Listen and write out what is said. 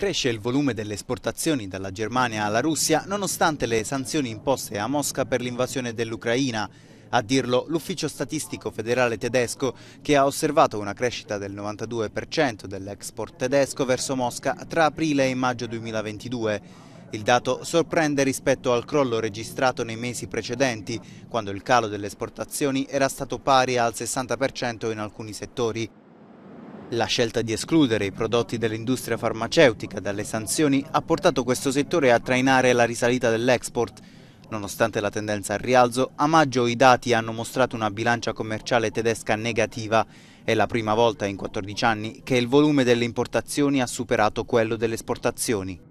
Cresce il volume delle esportazioni dalla Germania alla Russia nonostante le sanzioni imposte a Mosca per l'invasione dell'Ucraina. A dirlo l'Ufficio Statistico Federale tedesco che ha osservato una crescita del 92% dell'export tedesco verso Mosca tra aprile e maggio 2022. Il dato sorprende rispetto al crollo registrato nei mesi precedenti, quando il calo delle esportazioni era stato pari al 60% in alcuni settori. La scelta di escludere i prodotti dell'industria farmaceutica dalle sanzioni ha portato questo settore a trainare la risalita dell'export. Nonostante la tendenza al rialzo, a maggio i dati hanno mostrato una bilancia commerciale tedesca negativa. È la prima volta in 14 anni che il volume delle importazioni ha superato quello delle esportazioni.